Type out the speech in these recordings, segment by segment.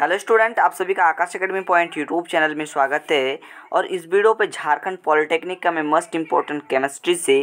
hello student आप सभी का Aakash academy point YouTube channel में स्वागत है और इस वीडियो पे झारखंड पॉलिटेक्निक का मैं मस्ट इम्पोर्टेंट केमिस्ट्री से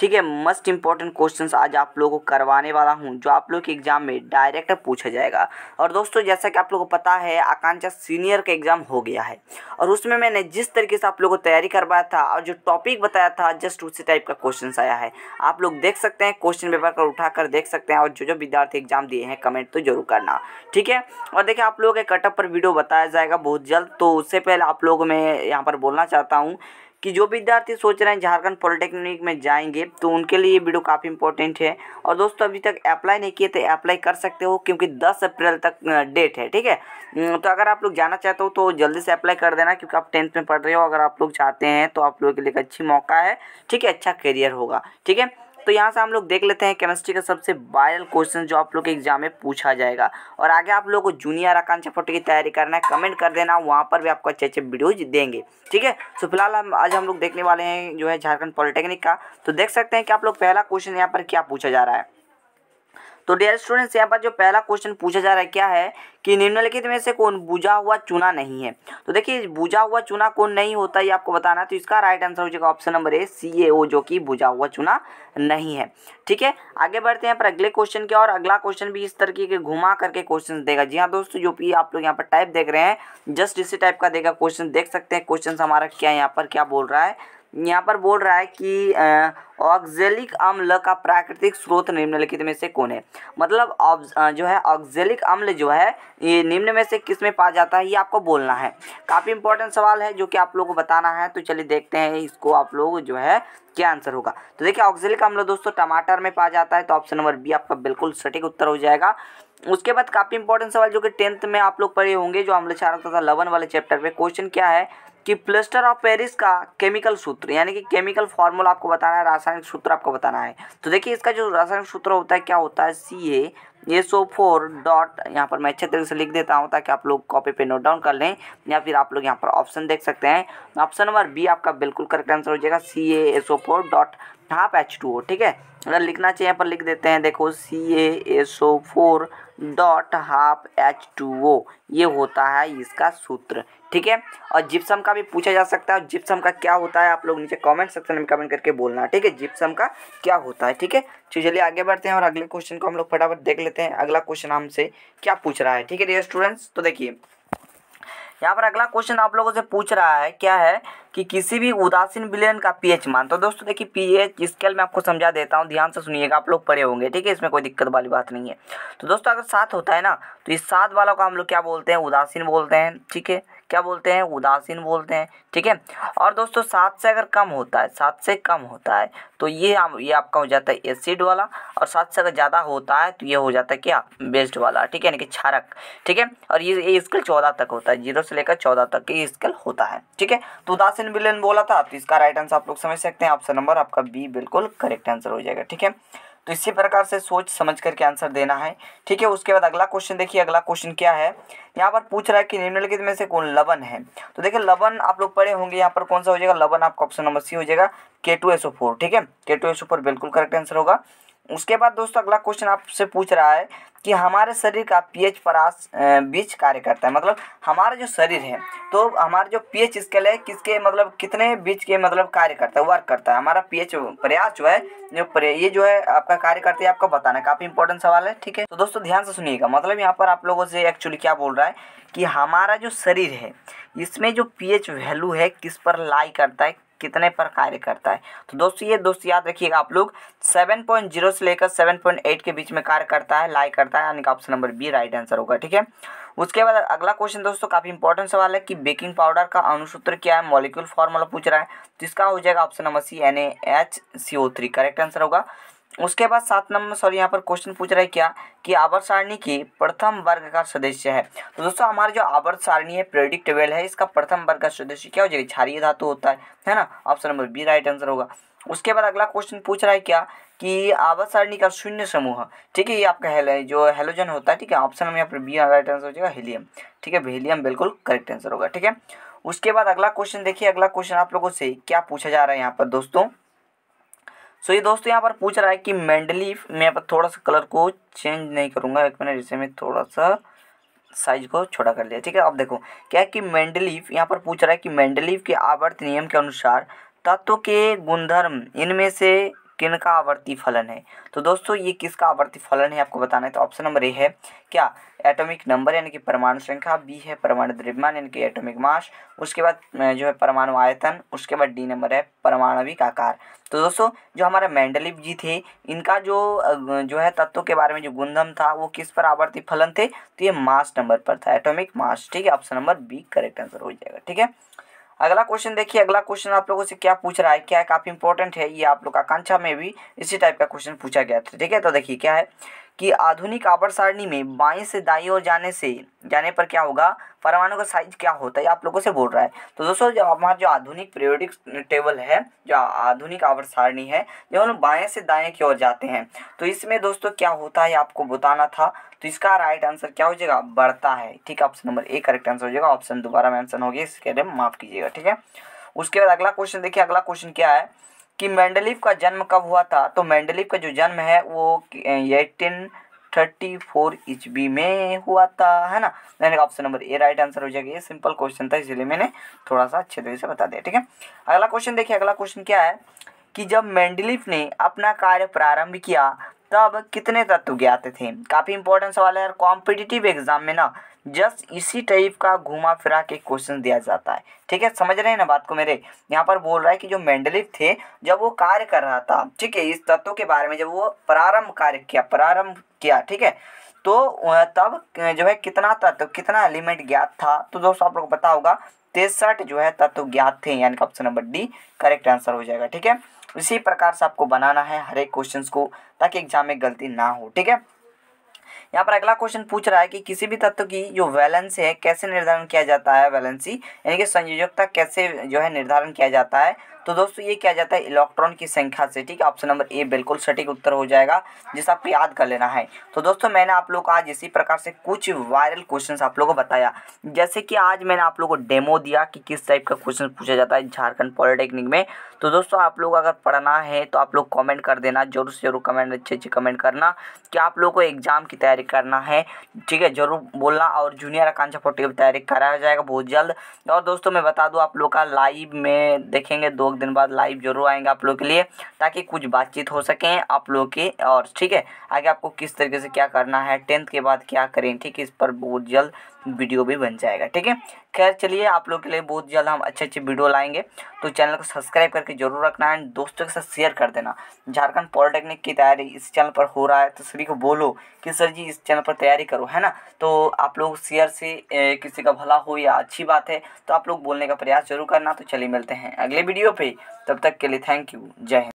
ठीक है मस्ट इंपॉर्टेंट क्वेश्चन आज आप लोगों को करवाने वाला हूँ जो आप लोग के एग्जाम में डायरेक्ट पूछा जाएगा और दोस्तों जैसा कि आप लोगों को पता है आकांक्षा सीनियर का एग्जाम हो गया है और उसमें मैंने जिस तरीके से आप लोगों को तैयारी करवाया था और जो टॉपिक बताया था जस्ट उसी टाइप का क्वेश्चन आया है आप लोग देख सकते हैं क्वेश्चन पेपर कर उठा कर देख सकते हैं और जो जो विद्यार्थी एग्जाम दिए हैं कमेंट तो जरूर करना ठीक है और देखिए आप लोगों के कटअप पर वीडियो बताया जाएगा बहुत जल्द तो उससे पहले आप लोगों में यहाँ पर बोलना चाहता हूँ कि जो विद्यार्थी सोच रहे हैं झारखंड पॉलिटेक्निक में जाएंगे तो उनके लिए ये वीडियो काफ़ी इंपॉर्टेंट है और दोस्तों अभी तक अप्लाई नहीं किए तो अप्लाई कर सकते हो क्योंकि दस अप्रैल तक डेट है ठीक है तो अगर आप लोग जाना चाहते हो तो जल्दी से अप्लाई कर देना क्योंकि आप टेंथ में पढ़ रहे हो अगर आप लोग चाहते हैं तो आप लोगों के लिए एक अच्छी मौका है ठीक है अच्छा करियर होगा ठीक है तो यहाँ से हम लोग देख लेते हैं केमिस्ट्री का सबसे वायरल क्वेश्चन जो आप लोग के एग्जाम में पूछा जाएगा और आगे आप लोग को जूनियर आकांक्षा फोटो की तैयारी करना है कमेंट कर देना वहाँ पर भी आपको अच्छे अच्छे वीडियोज देंगे ठीक है तो फिलहाल हम आज हम लोग देखने वाले हैं जो है झारखंड पॉलिटेक्निक का तो देख सकते हैं कि आप लोग पहला क्वेश्चन यहाँ पर क्या पूछा जा रहा है तो डेयर स्टूडेंट्स यहाँ पर जो पहला क्वेश्चन पूछा जा रहा है क्या है कि निम्नलिखित में से कौन बुझा हुआ चूना नहीं है तो देखिए बुझा हुआ चूना कौन नहीं होता ये आपको बताना है तो इसका राइट आंसर हो जाएगा ऑप्शन नंबर ए सी ए ओ जो कि बुझा हुआ चूना नहीं है ठीक है आगे बढ़ते हैं पर अगले क्वेश्चन के और अगला क्वेश्चन भी इस तरीके के घुमा करके क्वेश्चन देगा जी हाँ दोस्तों जो भी आप लोग यहाँ पर टाइप देख रहे हैं जस्ट इसी टाइप का देगा क्वेश्चन देख सकते हैं क्वेश्चन हमारा क्या यहाँ पर क्या बोल रहा है यहाँ पर बोल रहा है कि ऑक्जेलिक अम्ल का प्राकृतिक स्रोत निम्नलिखित में से कौन है मतलब जो है ऑक्जेलिक अम्ल जो है ये निम्न में से किस में पाया जाता है ये आपको बोलना है काफ़ी इंपॉर्टेंट सवाल है जो कि आप लोगों को बताना है तो चलिए देखते हैं इसको आप लोग जो है क्या आंसर होगा तो देखिए ऑक्जेलिक अम्ल दोस्तों टमाटर में पाया जाता है तो ऑप्शन नंबर बी आपका बिल्कुल सटीक उत्तर हो जाएगा उसके बाद काफ़ी इंपॉर्टेंट सवाल जो कि टेंथ में आप लोग पढ़े होंगे जो आम्लक्षारक तथा लवन वाले चैप्टर में क्वेश्चन क्या है कि प्लस्टर ऑफ पेरिस का केमिकल सूत्र यानी कि केमिकल फॉर्मूला आपको बताना है रासायनिक सूत्र आपको बताना है तो देखिए इसका जो रासायनिक सूत्र होता है क्या होता है C A S O four dot यहाँ पर मैं अच्छे तरीके से लिख देता हूँ ताकि आप लोग कॉपी पे नोट डाउन कर लें या फिर आप लोग यहाँ पर ऑप्शन देख सकते हैं ऑप्शन नंबर बी आपका बिल्कुल करेक्ट आंसर हो जाएगा C A S O four dot half H two O ठीक है अगर लिखना चाहिए यहाँ पर लिख देते हैं देखो C A S O four dot half H two O ये होता है इसका सूत्र ठीक है और जिप्सम का भी पूछा जा सकता है और जिप्सम का क्या होता है आप लोग नीचे कमेंट सेक्शन में कमेंट करके बोलना ठीक है जिप्सम का क्या होता है ठीक है तो चलिए आगे बढ़ते हैं और अगले क्वेश्चन को हम लोग फटाफट देख लेते हैं अगला क्वेश्चन हमसे क्या पूछ रहा है ठीक है डियर स्टूडेंट्स तो देखिए यहाँ पर अगला क्वेश्चन आप लोगों से पूछ रहा है क्या है कि किसी भी उदासीन विलयन का पीएच मान तो दोस्तों देखिए पीएच स्केल मैं आपको समझा देता हूँ ध्यान से सुनिएगा आप लोग पढ़े होंगे ठीक है इसमें कोई दिक्कत वाली बात नहीं है तो दोस्तों अगर सात होता है ना तो इस सात वालों को हम लोग क्या बोलते हैं उदासीन बोलते हैं ठीक है क्या बोलते हैं उदासीन बोलते हैं ठीक है और दोस्तों सात से अगर कम होता है सात से कम होता है तो ये हम ये आपका हो जाता है एसिड वाला और सात से अगर ज़्यादा होता है तो ये हो जाता है क्या बेस्ड वाला ठीक है यानी कि छारक ठीक है और ये, ये स्केल चौदह तक होता है जीरो से लेकर चौदह तक ये स्केल होता है ठीक है तो उदासीन बिलियन बोला था तो इसका राइट आंसर आप लोग समझ सकते हैं ऑप्शन नंबर आपका बी बिल्कुल करेक्ट आंसर हो जाएगा ठीक है तो इसी प्रकार से सोच समझ करके आंसर देना है ठीक है उसके बाद अगला क्वेश्चन देखिए अगला क्वेश्चन क्या है यहाँ पर पूछ रहा है कि निम्नलिखित में से कौन लवन है तो देखिए लवन आप लोग पढ़े होंगे यहाँ पर कौन सा हो जाएगा लवन आपका ऑप्शन नंबर सी हो जाएगा के टू एस ओ फोर ठीक है K two S O four बिल्कुल करेक्ट आंसर होगा उसके बाद दोस्तों अगला क्वेश्चन आपसे पूछ रहा है कि हमारे शरीर का पीएच परास बीच कार्य करता है मतलब हमारा जो शरीर है तो हमारा जो पीएच स्केल है किसके मतलब कितने बीच के मतलब कार्य करता है वर्क करता है हमारा पीएच प्रयास जो है जो ये जो है आपका कार्य करते है आपको बताना काफ़ी इंपॉर्टेंट सवाल है ठीक है तो दोस्तों ध्यान से सुनिएगा मतलब यहाँ पर आप लोगों से एक्चुअली क्या बोल रहा है कि हमारा जो शरीर है इसमें जो पी वैल्यू है किस पर लाई करता है कितने पर कार्य करता है तो दोस्तों ये दोस्त याद रखिएगा आप लोग 7.0 से लेकर 7.8 के बीच में कार्य करता है लाइक करता है यानी कि option number B right answer होगा ठीक है उसके बाद अगला क्वेश्चन दोस्तों काफ़ी इंपॉर्टेंट सवाल है कि बेकिंग पाउडर का अनुसूत्र क्या है मॉलिक्यूल फॉर्मूला पूछ रहा है तो इसका हो जाएगा option number C N A H C O three correct answer होगा उसके बाद सात नंबर सॉरी यहाँ पर क्वेश्चन पूछ रहा है क्या कि आवर्त सारणी की प्रथम वर्ग का सदस्य है तो दोस्तों हमारी जो आवर्त सारणी है प्रेडिक्टेबल है इसका प्रथम वर्ग का सदस्य क्या हो जाएगा क्षारिय धातु होता है है ना option number B right answer होगा उसके बाद अगला क्वेश्चन पूछ रहा है क्या कि आवर्त सारणी का शून्य समूह ठीक है ये आपका हेल जो हेलोजन होता है ठीक है ऑप्शन नंबर यहाँ पर बी राइट आंसर हो जाएगा हेलियम ठीक है हेलियम बिल्कुल करेक्ट आंसर होगा ठीक है उसके बाद अगला क्वेश्चन देखिए अगला क्वेश्चन आप लोगों से क्या पूछा जा रहा है यहाँ पर दोस्तों सो ये दोस्तों यहाँ पर पूछ रहा है कि मैंडली मैं यहाँ पर थोड़ा सा कलर को चेंज नहीं करूँगा एक मिनट जिससे मैं थोड़ा सा साइज को छोटा कर लिया ठीक है अब देखो क्या है कि मैंडलीफ यहाँ पर पूछ रहा है कि मैंडलीफ के आवर्त नियम के अनुसार तत्व के गुणधर्म इनमें से किनका आवर्ती फलन है तो दोस्तों ये किसका आवर्ती फलन है आपको बताना है तो ऑप्शन नंबर ए है क्या एटॉमिक नंबर यानी कि परमाणु संख्या बी है परमाणु द्रव्यमान यानी कि एटॉमिक मास उसके बाद जो है परमाणु आयतन उसके बाद डी नंबर है परमाणविक आकार तो दोस्तों जो हमारे मैंडलिप जी थे इनका जो जो है तत्वों के बारे में जो गुंधम था वो किस पर आवर्ती फलन थे तो ये मास नंबर पर था एटोमिक मास ठीक है option number B correct answer हो जाएगा ठीक है अगला क्वेश्चन देखिए अगला क्वेश्चन आप लोगों से क्या पूछ रहा है क्या है काफ़ी इंपॉर्टेंट है ये आप लोग आकांक्षा में भी इसी टाइप का क्वेश्चन पूछा गया था ठीक है तो देखिए क्या है कि आधुनिक आवर सारणी में बाएं से दाएं ओर जाने से जाने पर क्या होगा परमाणु का साइज क्या होता है आप लोगों से बोल रहा है तो दोस्तों जो हमारा जो आधुनिक प्रियोडिक टेबल है जो आधुनिक आवर सारणी है जब हम बाएं से दाएं की ओर जाते हैं तो इसमें दोस्तों क्या होता है आपको बताना था तो इसका राइट आंसर क्या हो जाएगा बढ़ता है ठीक है option number A correct answer हो जाएगा ऑप्शन दोबारा मैंसन हो गया इसके लिए माफ़ कीजिएगा ठीक है उसके बाद अगला क्वेश्चन देखिए अगला क्वेश्चन क्या है कि मैंडलीफ का जन्म कब हुआ था तो मैंडलीफ का जो जन्म है वो एटीन थर्टी फोर ईचबी में हुआ था है ना मैंने option number A right answer हो जाएगा ये सिंपल क्वेश्चन था इसलिए मैंने थोड़ा सा अच्छे तरीके से बता दिया ठीक है अगला क्वेश्चन देखिए अगला क्वेश्चन क्या है कि जब मैंडलिफ ने अपना कार्य प्रारंभ किया तब कितने तत्व ज्ञात थे काफ़ी इंपॉर्टेंट सवाल है यार कॉम्पिटिटिव एग्जाम में ना जस्ट इसी टाइप का घुमा फिरा के क्वेश्चन दिया जाता है ठीक है समझ रहे हैं ना बात को मेरे यहाँ पर बोल रहा है कि जो मेंडलिव थे जब वो कार्य कर रहा था ठीक है इस तत्व के बारे में जब वो प्रारंभ कार्य किया प्रारंभ किया ठीक है तो तब जो है कितना तत्व कितना एलिमेंट ज्ञात था तो दोस्तों आप लोग पता होगा तिरसठ जो है तत्व ज्ञात थे यानी कि option number D correct answer हो जाएगा ठीक है इसी प्रकार से आपको बनाना है हर एक क्वेश्चन को ताकि एग्जाम में गलती ना हो ठीक है यहाँ पर अगला क्वेश्चन पूछ रहा है कि किसी भी तत्व की जो वैलेंस है कैसे निर्धारण किया जाता है वैलेंसी यानी कि संयोजकता कैसे जो है निर्धारण किया जाता है तो दोस्तों ये क्या जाता है इलेक्ट्रॉन की संख्या से ठीक है ऑप्शन नंबर ए बिल्कुल सटीक उत्तर हो जाएगा जिसे आपको याद कर लेना है तो दोस्तों मैंने आप लोग को आज इसी प्रकार से कुछ वायरल क्वेश्चन आप लोग को बताया जैसे कि आज मैंने आप लोग को डेमो दिया कि किस टाइप का क्वेश्चन पूछा जाता है झारखंड पॉलिटेक्निक में तो दोस्तों आप लोग अगर पढ़ना है तो आप लोग कमेंट कर देना जरूर से जरूर कमेंट अच्छे अच्छे कमेंट करना कि आप लोग को एग्ज़ाम की तैयारी करना है ठीक है जरूर बोलना और जूनियर आकांक्षा फोर्टी की तैयारी कराया जाएगा बहुत जल्द और दोस्तों मैं बता दूँ आप लोग का लाइव में देखेंगे दो लोग दिन बाद लाइव जरूर आएंगे आप लोग के लिए ताकि कुछ बातचीत हो सके आप लोग के और ठीक है आगे आपको किस तरीके से क्या करना है टेंथ के बाद क्या करें ठीक है इस पर बहुत जल्द वीडियो भी बन जाएगा ठीक है खैर चलिए आप लोग के लिए बहुत जल्द हम अच्छे अच्छे वीडियो लाएंगे तो चैनल को सब्सक्राइब करके जरूर रखना एंड दोस्तों के साथ शेयर कर देना झारखंड पॉलिटेक्निक की तैयारी इस चैनल पर हो रहा है तो सभी को बोलो कि सर जी इस चैनल पर तैयारी करो है ना तो आप लोग शेयर से किसी का भला हो या अच्छी बात है तो आप लोग बोलने का प्रयास जरूर करना तो चलिए मिलते हैं अगले वीडियो पर तब तक के लिए थैंक यू जय हिंद